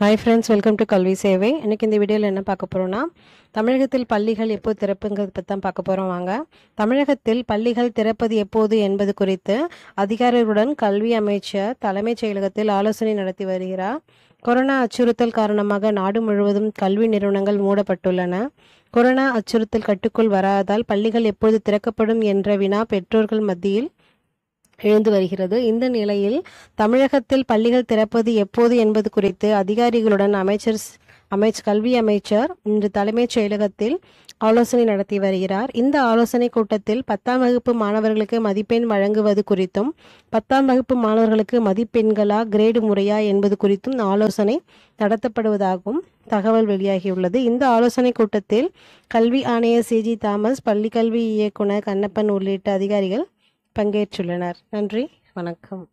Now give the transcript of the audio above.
hi friends welcome to கல்வி சேவை இன்றைக்கி இந்த வீடியோவில் என்ன பார்க்க போகிறோன்னா தமிழகத்தில் பள்ளிகள் எப்போது திறப்புங்கிறது பற்றி தான் பார்க்க போகிறோம் வாங்க தமிழகத்தில் பள்ளிகள் திறப்பது எப்போது என்பது குறித்து அதிகாரிகளுடன் கல்வி அமைச்சர் தலைமைச் செயலகத்தில் ஆலோசனை நடத்தி வருகிறார் கொரோனா அச்சுறுத்தல் காரணமாக நாடு முழுவதும் கல்வி நிறுவனங்கள் மூடப்பட்டுள்ளன கொரோனா அச்சுறுத்தல் கட்டுக்குள் வராதால் பள்ளிகள் எப்போது திறக்கப்படும் என்ற வினா பெற்றோர்கள் மத்தியில் எழுந்து வருகிறது இந்த நிலையில் தமிழகத்தில் பள்ளிகள் திறப்பது எப்போது என்பது குறித்து அதிகாரிகளுடன் அமைச்சர் அமைச்சர் கல்வி அமைச்சர் இன்று தலைமைச் செயலகத்தில் ஆலோசனை நடத்தி வருகிறார் இந்த ஆலோசனை கூட்டத்தில் பத்தாம் வகுப்பு மாணவர்களுக்கு மதிப்பெண் வழங்குவது குறித்தும் பத்தாம் வகுப்பு மாணவர்களுக்கு மதிப்பெண்களா கிரேடு முறையா என்பது குறித்தும் ஆலோசனை நடத்தப்படுவதாகவும் தகவல் வெளியாகியுள்ளது இந்த ஆலோசனை கூட்டத்தில் கல்வி ஆணையர் சிஜி தாமஸ் பள்ளிக்கல்வி இயக்குனர் கண்ணப்பன் உள்ளிட்ட அதிகாரிகள் பங்கேற்றுள்ளனர் நன்றி வணக்கம்